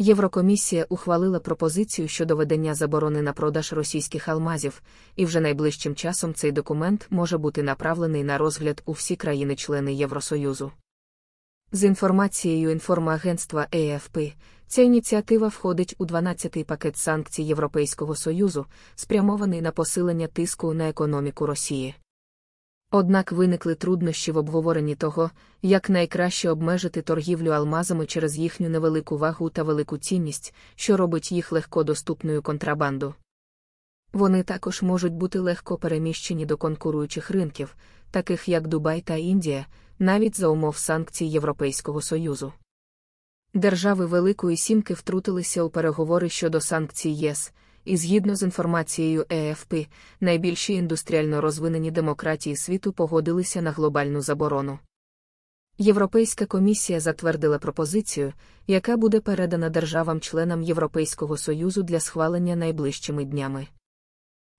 Єврокомісія ухвалила пропозицію щодо ведення заборони на продаж російських алмазів, і вже найближчим часом цей документ може бути направлений на розгляд у всі країни-члени Євросоюзу. З інформацією інформагентства ЕФП, ця ініціатива входить у 12-й пакет санкцій Європейського Союзу, спрямований на посилення тиску на економіку Росії. Однак виникли труднощі в обговоренні того, як найкраще обмежити торгівлю алмазами через їхню невелику вагу та велику цінність, що робить їх легкодоступною контрабанду. Вони також можуть бути легко переміщені до конкуруючих ринків, таких як Дубай та Індія, навіть за умов санкцій Європейського Союзу. Держави Великої Сімки втрутилися у переговори щодо санкцій ЄС. І згідно з інформацією ЕФП, найбільші індустріально розвинені демократії світу погодилися на глобальну заборону. Європейська комісія затвердила пропозицію, яка буде передана державам-членам Європейського Союзу для схвалення найближчими днями.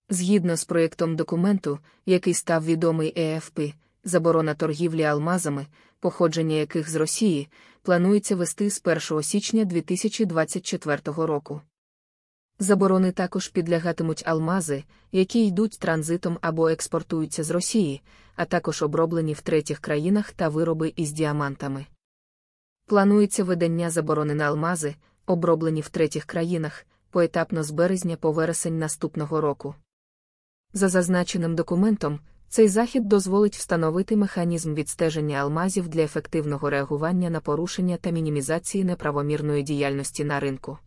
Згідно з проєктом документу, який став відомий ЕФП, заборона торгівлі алмазами, походження яких з Росії, планується вести з 1 січня 2024 року. Заборони також підлягатимуть алмази, які йдуть транзитом або експортуються з Росії, а також оброблені в третіх країнах та вироби із діамантами. Планується ведення заборони на алмази, оброблені в третіх країнах, поетапно з березня по вересень наступного року. За зазначеним документом, цей захід дозволить встановити механізм відстеження алмазів для ефективного реагування на порушення та мінімізації неправомірної діяльності на ринку.